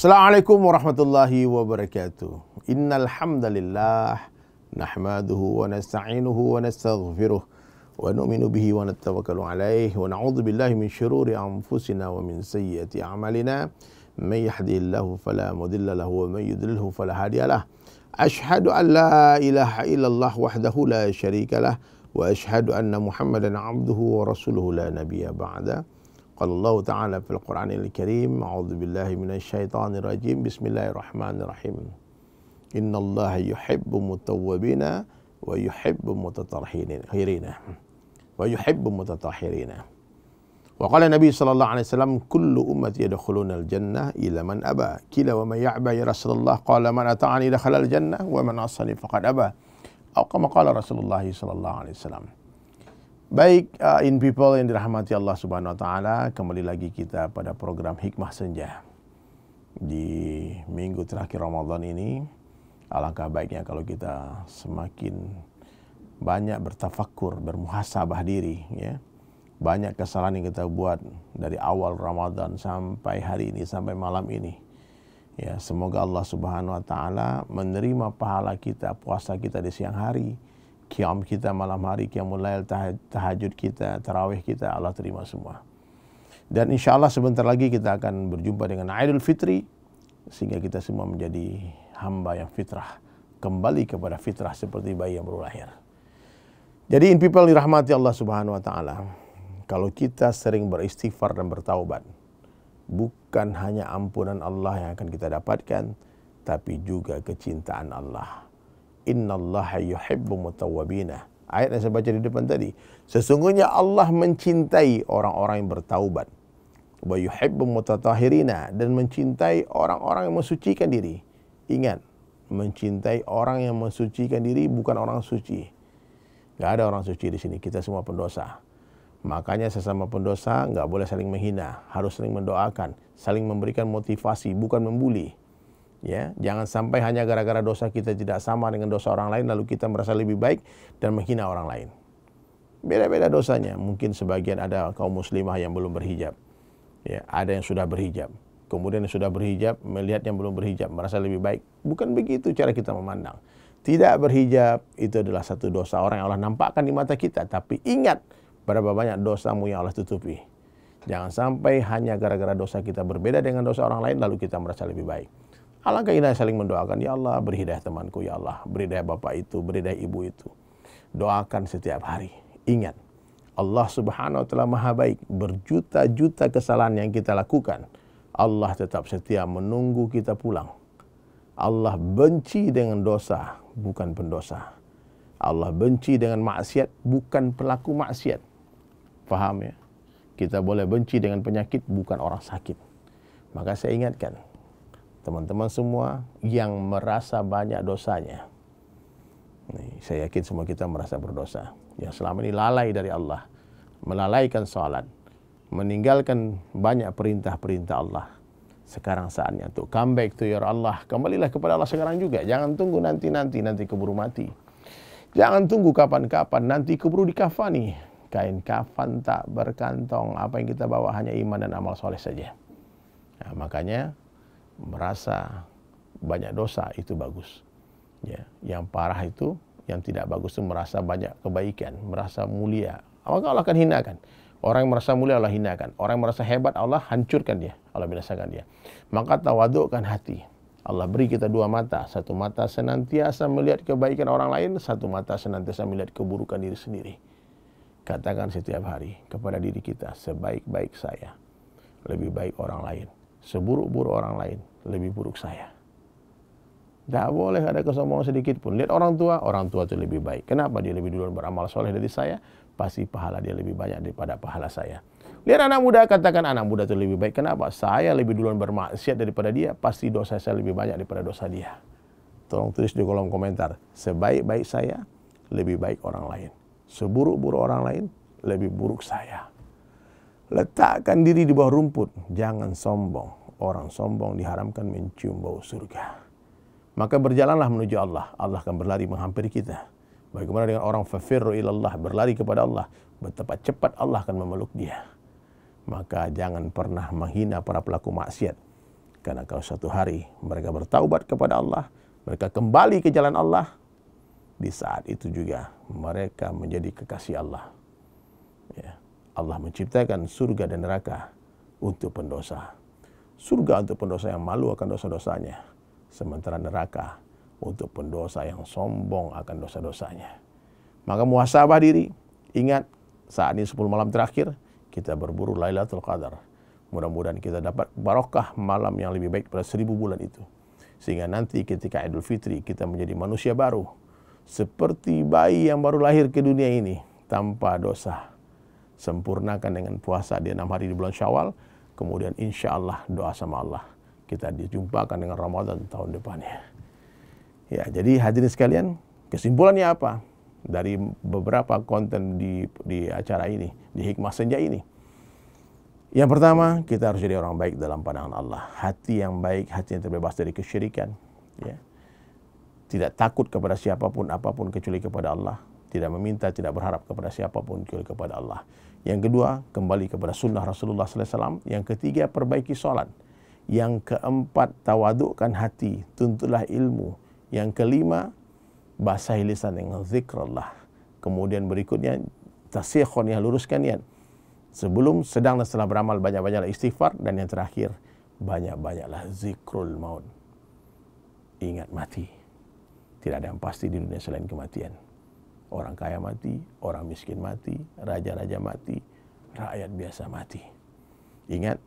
السلام عليكم ورحمة الله وبركاته إن الحمد لله نحمده ونستعينه ونستغفره ونؤمن به ونتوكل عليه ونعوذ بالله من شرور أنفسنا ومن سيئة أعمالنا من يهده الله فلا مضل له ومن يضلله فلا هادي له أشهد أن لا إله إلا الله وحده لا شريك له وأشهد أن محمدا عبده ورسوله لا نبي بعده قال الله تعالى في القرآن الكريم أعوذ بالله من الشيطان الرجيم بسم الله الرحمن الرحيم إن الله يحب متوبين ويحب متطهرين ويحب متطهرين وقال النبي صلى الله عليه وسلم كل أمتي يدخلون الجنة إلا من أبى كلا ومن يعبى يا رسول الله قال من أطاعني دخل الجنة ومن عصاني فقد أبى أو كما قال رسول الله صلى الله عليه وسلم Baik uh, in people yang dirahmati Allah Subhanahu wa taala, kembali lagi kita pada program Hikmah Senja. Di minggu terakhir Ramadan ini, alangkah baiknya kalau kita semakin banyak bertafakur, bermuhasabah diri ya. Banyak kesalahan yang kita buat dari awal Ramadan sampai hari ini sampai malam ini. Ya, semoga Allah Subhanahu wa taala menerima pahala kita, puasa kita di siang hari kiam kita malam hari, kiam lail, tahajud kita, tarawih kita, Allah terima semua. Dan insya Allah sebentar lagi kita akan berjumpa dengan Idul Fitri, sehingga kita semua menjadi hamba yang fitrah, kembali kepada fitrah seperti bayi yang baru lahir. Jadi in people dirahmati Allah Subhanahu wa taala. Kalau kita sering beristighfar dan bertaubat, bukan hanya ampunan Allah yang akan kita dapatkan, tapi juga kecintaan Allah innallaha yuhibbu mutawwabina. Ayat yang saya baca di depan tadi. Sesungguhnya Allah mencintai orang-orang yang bertaubat. Wa yuhibbu mutatahirina. Dan mencintai orang-orang yang mensucikan diri. Ingat, mencintai orang yang mensucikan diri bukan orang suci. Gak ada orang suci di sini. Kita semua pendosa. Makanya sesama pendosa nggak boleh saling menghina, harus saling mendoakan, saling memberikan motivasi, bukan membuli ya jangan sampai hanya gara-gara dosa kita tidak sama dengan dosa orang lain lalu kita merasa lebih baik dan menghina orang lain beda-beda dosanya mungkin sebagian ada kaum muslimah yang belum berhijab ya ada yang sudah berhijab kemudian yang sudah berhijab melihat yang belum berhijab merasa lebih baik bukan begitu cara kita memandang tidak berhijab itu adalah satu dosa orang yang Allah nampakkan di mata kita tapi ingat berapa banyak dosamu yang Allah tutupi jangan sampai hanya gara-gara dosa kita berbeda dengan dosa orang lain lalu kita merasa lebih baik Alangkah indah saling mendoakan, ya Allah berhidayah temanku, ya Allah berhidayah bapak itu, berhidayah ibu itu. Doakan setiap hari. Ingat, Allah subhanahu wa ta'ala maha baik. Berjuta-juta kesalahan yang kita lakukan. Allah tetap setia menunggu kita pulang. Allah benci dengan dosa, bukan pendosa. Allah benci dengan maksiat, bukan pelaku maksiat. Faham ya? Kita boleh benci dengan penyakit, bukan orang sakit. Maka saya ingatkan, teman-teman semua yang merasa banyak dosanya. Nih, saya yakin semua kita merasa berdosa. Ya selama ini lalai dari Allah, melalaikan salat, meninggalkan banyak perintah-perintah Allah. Sekarang saatnya untuk come back to your Allah. Kembalilah kepada Allah sekarang juga. Jangan tunggu nanti-nanti, nanti keburu mati. Jangan tunggu kapan-kapan, nanti keburu dikafani. Kain kafan tak berkantong. Apa yang kita bawa hanya iman dan amal soleh saja. Nah, makanya merasa banyak dosa itu bagus. Ya, yang parah itu, yang tidak bagus itu merasa banyak kebaikan, merasa mulia. Maka Allah akan hinakan. Orang yang merasa mulia Allah hinakan. Orang yang merasa hebat Allah hancurkan dia. Allah binasakan dia. Maka tawadukkan hati. Allah beri kita dua mata. Satu mata senantiasa melihat kebaikan orang lain. Satu mata senantiasa melihat keburukan diri sendiri. Katakan setiap hari kepada diri kita. Sebaik-baik saya. Lebih baik orang lain seburuk-buruk orang lain, lebih buruk saya. Tidak boleh ada kesombongan sedikit pun. Lihat orang tua, orang tua itu lebih baik. Kenapa dia lebih duluan beramal soleh dari saya? Pasti pahala dia lebih banyak daripada pahala saya. Lihat anak muda, katakan anak muda itu lebih baik. Kenapa? Saya lebih duluan bermaksiat daripada dia. Pasti dosa saya lebih banyak daripada dosa dia. Tolong tulis di kolom komentar. Sebaik-baik saya, lebih baik orang lain. Seburuk-buruk orang lain, lebih buruk saya. Letakkan diri di bawah rumput, jangan sombong. Orang sombong diharamkan mencium bau surga. Maka berjalanlah menuju Allah. Allah akan berlari menghampiri kita. Bagaimana dengan orang fafirru ilallah, berlari kepada Allah. Betapa cepat Allah akan memeluk dia. Maka jangan pernah menghina para pelaku maksiat. Karena kalau satu hari mereka bertaubat kepada Allah, mereka kembali ke jalan Allah, di saat itu juga mereka menjadi kekasih Allah. Ya. Allah menciptakan surga dan neraka untuk pendosa. Surga untuk pendosa yang malu akan dosa-dosanya, sementara neraka untuk pendosa yang sombong akan dosa-dosanya. Maka muhasabah diri, ingat saat ini 10 malam terakhir kita berburu Lailatul Qadar. Mudah-mudahan kita dapat barokah malam yang lebih baik pada seribu bulan itu. Sehingga nanti ketika Idul Fitri kita menjadi manusia baru. Seperti bayi yang baru lahir ke dunia ini tanpa dosa sempurnakan dengan puasa di enam hari di bulan Syawal. Kemudian insya Allah doa sama Allah kita dijumpakan dengan Ramadan tahun depannya. Ya, jadi hadirin sekalian, kesimpulannya apa dari beberapa konten di di acara ini, di Hikmah Senja ini? Yang pertama, kita harus jadi orang baik dalam pandangan Allah. Hati yang baik, hati yang terbebas dari kesyirikan. Ya. Tidak takut kepada siapapun, apapun, kecuali kepada Allah tidak meminta, tidak berharap kepada siapapun kecuali kepada Allah. Yang kedua, kembali kepada sunnah Rasulullah SAW. Yang ketiga, perbaiki sholat. Yang keempat, tawadukkan hati, tuntutlah ilmu. Yang kelima, basahi lisan dengan zikrullah. Kemudian berikutnya, tasikhon yang luruskan niat. Sebelum, sedang dan setelah beramal banyak-banyaklah istighfar. Dan yang terakhir, banyak-banyaklah zikrul maut. Ingat mati. Tidak ada yang pasti di dunia selain kematian. Orang kaya mati, orang miskin mati, raja-raja mati, rakyat biasa mati. Ingat,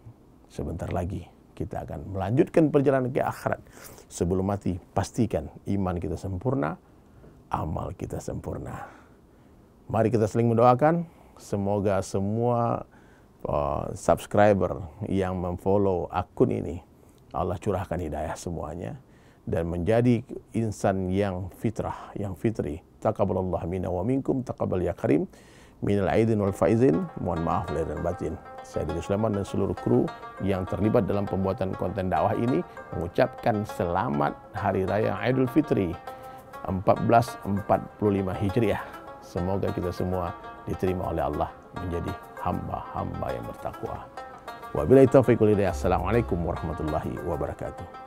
sebentar lagi kita akan melanjutkan perjalanan ke akhirat. Sebelum mati, pastikan iman kita sempurna, amal kita sempurna. Mari kita seling mendoakan, semoga semua uh, subscriber yang memfollow akun ini, Allah curahkan hidayah semuanya dan menjadi insan yang fitrah, yang fitri. Taqabbalallahu minna wa minkum, taqabbal ya karim. Minal aidin wal faizin, mohon maaf lahir dan batin. Saya Dini Sulaiman dan seluruh kru yang terlibat dalam pembuatan konten dakwah ini mengucapkan selamat Hari Raya Idul Fitri 1445 Hijriah. Semoga kita semua diterima oleh Allah menjadi hamba-hamba yang bertakwa. Wabillahi taufiq wal hidayah. Assalamualaikum warahmatullahi wabarakatuh.